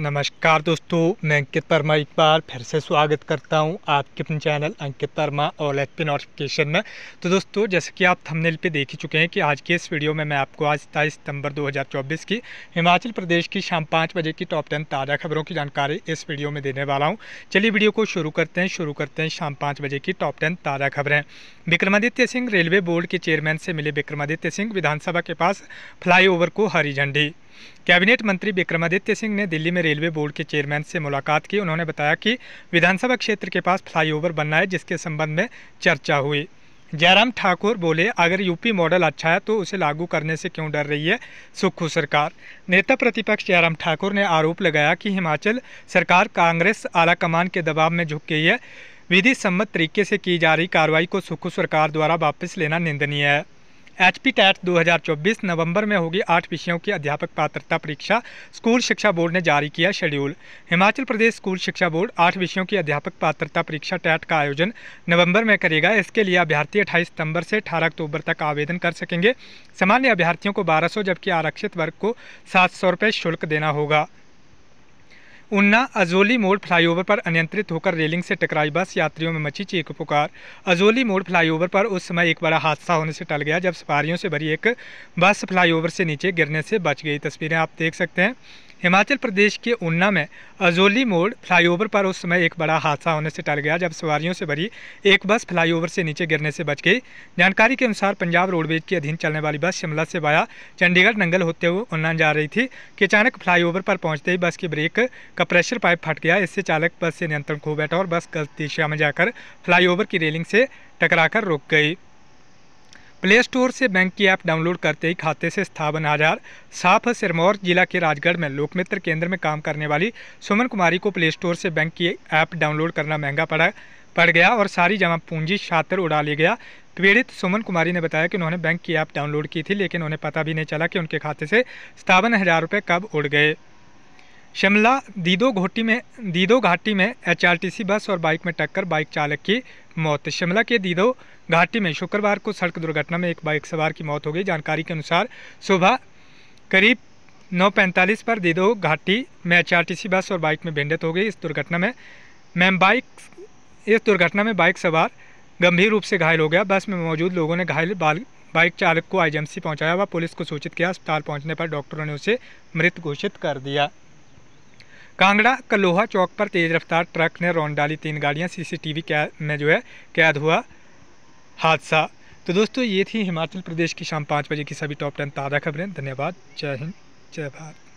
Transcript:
नमस्कार दोस्तों मैं अंकित वर्मा एक बार फिर से स्वागत करता हूं आपके अपने चैनल अंकित वर्मा और एच पी नोटिफिकेशन में तो दोस्तों जैसे कि आप थंबनेल पे देख ही चुके हैं कि आज के इस वीडियो में मैं आपको आज सताईस सितंबर 2024 की हिमाचल प्रदेश की शाम पाँच बजे की टॉप टेन ताज़ा खबरों की जानकारी इस वीडियो में देने वाला हूँ चलिए वीडियो को शुरू करते हैं शुरू करते हैं शाम पाँच बजे की टॉप टेन ताज़ा खबरें विक्रमादित्य सिंह रेलवे बोर्ड के चेयरमैन से मिले विक्रमादित्य सिंह विधानसभा के पास फ्लाई को हरी झंडी कैबिनेट मंत्री विक्रमादित्य सिंह ने दिल्ली में रेलवे बोर्ड के चेयरमैन से मुलाकात की उन्होंने बताया कि विधानसभा क्षेत्र के पास फ्लाईओवर बनना है जिसके संबंध में चर्चा हुई जयराम ठाकुर बोले अगर यूपी मॉडल अच्छा है तो उसे लागू करने से क्यों डर रही है सुक्खू सरकार नेता प्रतिपक्ष जयराम ठाकुर ने आरोप लगाया कि हिमाचल सरकार कांग्रेस आलाकमान के दबाव में झुक गई है विधि सम्मत तरीके से की जा रही कार्रवाई को सुक्खू सरकार द्वारा वापस लेना निंदनीय है एच पी टैट दो नवंबर में होगी आठ विषयों की अध्यापक पात्रता परीक्षा स्कूल शिक्षा बोर्ड ने जारी किया शेड्यूल हिमाचल प्रदेश स्कूल शिक्षा बोर्ड आठ विषयों की अध्यापक पात्रता परीक्षा टैट का आयोजन नवंबर में करेगा इसके लिए अभ्यर्थी अट्ठाईस सितंबर से अठारह अक्टूबर तक आवेदन कर सकेंगे सामान्य अभ्यर्थियों को बारह जबकि आरक्षित वर्ग को सात सौ शुल्क देना होगा उन्ना अजोली मोड़ फ्लाईओवर पर अनियंत्रित होकर रेलिंग से टकराई बस यात्रियों में मची चीख पुकार अजोली मोड़ फ्लाईओवर पर उस समय एक बड़ा हादसा होने से टल गया जब सवारियों से भरी एक बस फ्लाईओवर से नीचे गिरने से बच गई तस्वीरें आप देख सकते हैं हिमाचल प्रदेश के ऊना में अजोली मोड़ फ्लाईओवर पर उस समय एक बड़ा हादसा होने से टल गया जब सवारियों से भरी एक बस फ्लाईओवर से नीचे गिरने से बच गई जानकारी के अनुसार पंजाब रोडवेज के अधीन चलने वाली बस शिमला से वाया चंडीगढ़ नंगल होते हुए ऊना जा रही थी कि अचानक फ्लाईओवर पर पहुंचते ही बस की ब्रेक का प्रेशर पाइप फट गया इससे चालक बस से नियंत्रण खो बैठा और बस गलत दिशा में जाकर फ्लाईओवर की रेलिंग से टकराकर रुक गई प्ले स्टोर से बैंक की ऐप डाउनलोड करते ही खाते से स्थापन हज़ार साफ सिरमौर जिला के राजगढ़ में लोकमित्र केंद्र में काम करने वाली सुमन कुमारी को प्ले स्टोर से बैंक की ऐप डाउनलोड करना महंगा पड़ा पड़ गया और सारी जमा पूंजी छात्र उड़ा ले गया पीड़ित सुमन कुमारी ने बताया कि उन्होंने बैंक की ऐप डाउनलोड की थी लेकिन उन्हें पता भी नहीं चला कि उनके खाते से सतावन हज़ार रुपये कब उड़ गए शिमला दीदो घोटी में दीदो घाटी में एचआरटीसी बस और बाइक में टक्कर बाइक चालक की मौत शिमला के दीदो घाटी में शुक्रवार को सड़क दुर्घटना में एक बाइक सवार की मौत हो गई जानकारी के अनुसार सुबह करीब 9:45 पर दीदो घाटी में एचआरटीसी बस और बाइक में भिंडित हो गई इस दुर्घटना में मैम बाइक इस दुर्घटना में बाइक सवार गंभीर रूप से घायल हो गया बस में मौजूद लोगों ने घायल बाल बाइक चालक को आई पहुंचाया व पुलिस को सूचित किया अस्पताल पहुंचने पर डॉक्टरों ने उसे मृत घोषित कर दिया कांगड़ा कलोहा चौक पर तेज़ रफ्तार ट्रक ने रौन डाली तीन गाड़ियाँ सीसीटीवी में जो है कैद हुआ हादसा तो दोस्तों ये थी हिमाचल प्रदेश की शाम पाँच बजे की सभी टॉप टेन ताज़ा खबरें धन्यवाद जय हिंद जय भारत